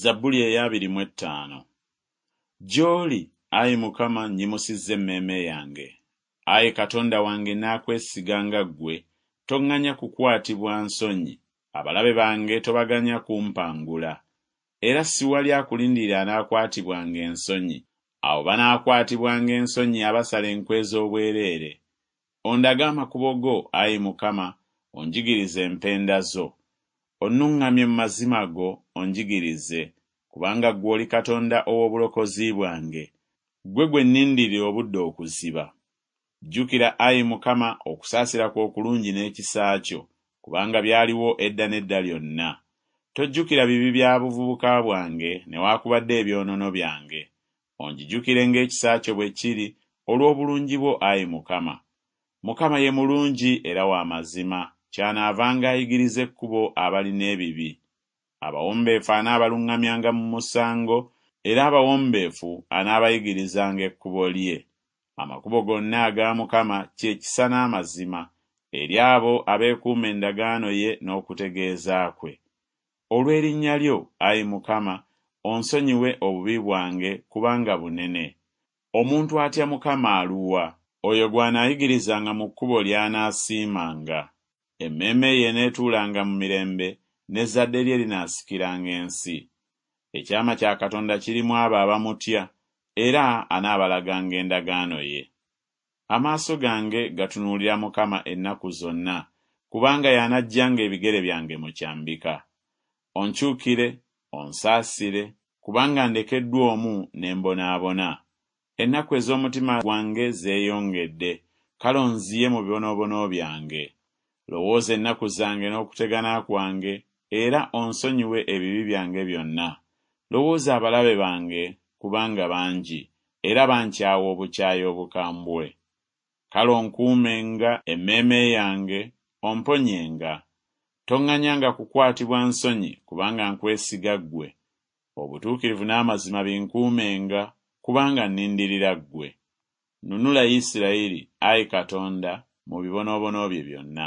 zabbuli eyabiri mu ettaano gy'oli ayi mukama nnyimusizza emmeeme yange ayi katonda wange n'akwesiganga ggwe toŋŋanya kukwatibwa nsonyi abalabe bange tobaganya kumpangula era siwali akulindirira anaakwatibwanga ensonyi abo banaakwatibwanga ensonyi abasala enkwe ez'obwereere ondaga amakubo go ayi mukama onjigiriza empenda zo onnuŋŋamye mu mazima go onjigirize kubanga ggwe oli katonda ow'obulokozi bwange ggwe gwe nnindire obudde okuziba jjukira ayi mukama okusaasira kw'okulungi n'ekisa kyo kubanga byaliwo edda n'edda lyonna tojjukira bibi bya buvubuka bwange newaakubadde ebyonono byange onjijjukire ng'ekisa kyo bwe kiri olw'obulungi bwo ayi mukama mukama ye mulungi era wa mazima kyanaavanga ayigiriza ekkubo abalina ebibi abawombeefu anaabaluŋŋamyanga mu musango era abawombeefu anaabayigirizanga ekkubo lye amakubo gonna aga mukama kye kisa n'amazima eri abo abeekuuma endagaano ye n'okutegeeza kwe olw'erinnya lyo ayi mukama onsonyiwe obubi bwange kubanga bunene omuntu atya mukama aluwa oyo gw'anaayigirizanga mu kkubo ly'anaasiimanga emmeeme ye n'etuulanga mu mirembe n'ezzadde lye linaasikiranga ensi ekyama kya katonda kirimu abo abamutya era anaabalaganga endagaano ye amaaso gange gatunuulira mukama ennaku zonna kubanga y'anajjanga ebigere byange mu kyambika onkyukire onsaasire kubanga ndekeddwa omu ne mbonaabona ennaku ez'omutima gwange zeeyongedde kale onziye mu bibonoobono byange lowooza ennaku zange n'okutegana kwange era onsonyiwe ebibi byange byonna lowooza abalabe bange kubanga bangi era bankyawa obukyayi obukambwe kale onkuumenga emmeeme yange omponyenga toŋŋanyanga kukwatibwa nsonyi kubanga nkwesiga ggwe obutuukirivu n'amazima binkuumenga kubanga nnindirira ggwe nunula isirayiri ayi katonda mu bibonoobonoobye byonna